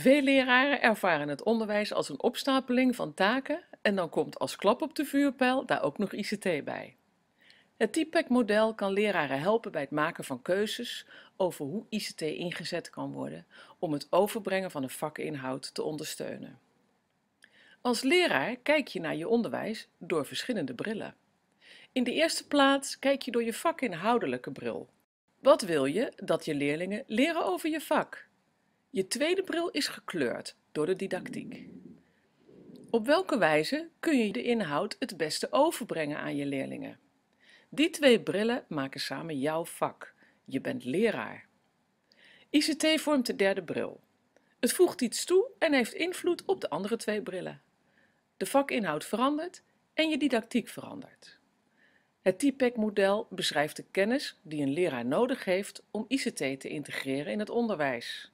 Veel leraren ervaren het onderwijs als een opstapeling van taken en dan komt als klap op de vuurpijl daar ook nog ICT bij. Het TPEC-model kan leraren helpen bij het maken van keuzes over hoe ICT ingezet kan worden om het overbrengen van een vakinhoud te ondersteunen. Als leraar kijk je naar je onderwijs door verschillende brillen. In de eerste plaats kijk je door je vakinhoudelijke bril. Wat wil je dat je leerlingen leren over je vak? Je tweede bril is gekleurd door de didactiek. Op welke wijze kun je de inhoud het beste overbrengen aan je leerlingen? Die twee brillen maken samen jouw vak. Je bent leraar. ICT vormt de derde bril. Het voegt iets toe en heeft invloed op de andere twee brillen. De vakinhoud verandert en je didactiek verandert. Het TPEC-model beschrijft de kennis die een leraar nodig heeft om ICT te integreren in het onderwijs.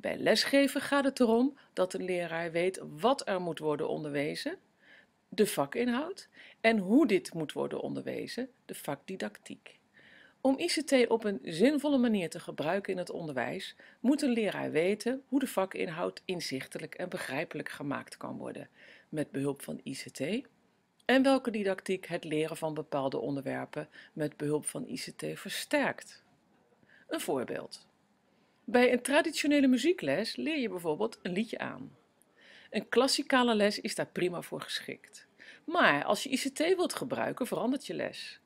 Bij lesgeven gaat het erom dat de leraar weet wat er moet worden onderwezen, de vakinhoud, en hoe dit moet worden onderwezen, de vakdidactiek. Om ICT op een zinvolle manier te gebruiken in het onderwijs, moet een leraar weten hoe de vakinhoud inzichtelijk en begrijpelijk gemaakt kan worden met behulp van ICT en welke didactiek het leren van bepaalde onderwerpen met behulp van ICT versterkt. Een voorbeeld. Bij een traditionele muziekles leer je bijvoorbeeld een liedje aan. Een klassikale les is daar prima voor geschikt. Maar als je ICT wilt gebruiken, verandert je les.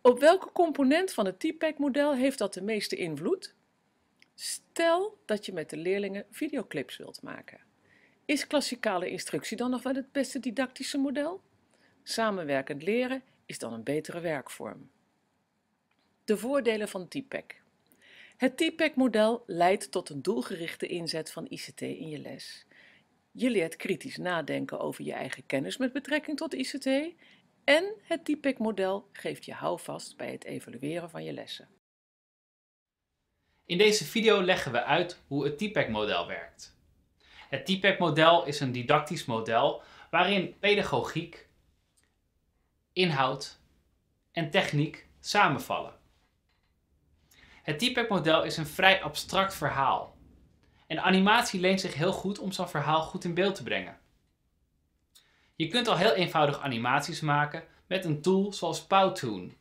Op welke component van het tpack model heeft dat de meeste invloed? Stel dat je met de leerlingen videoclips wilt maken. Is klassikale instructie dan nog wel het beste didactische model? Samenwerkend leren is dan een betere werkvorm. De voordelen van TPACK. Het TPEC-model leidt tot een doelgerichte inzet van ICT in je les. Je leert kritisch nadenken over je eigen kennis met betrekking tot ICT en het TPEC-model geeft je houvast bij het evalueren van je lessen. In deze video leggen we uit hoe het TPEC-model werkt. Het TPEC-model is een didactisch model waarin pedagogiek, inhoud en techniek samenvallen. Het t model is een vrij abstract verhaal. En animatie leent zich heel goed om zo'n verhaal goed in beeld te brengen. Je kunt al heel eenvoudig animaties maken met een tool zoals Powtoon.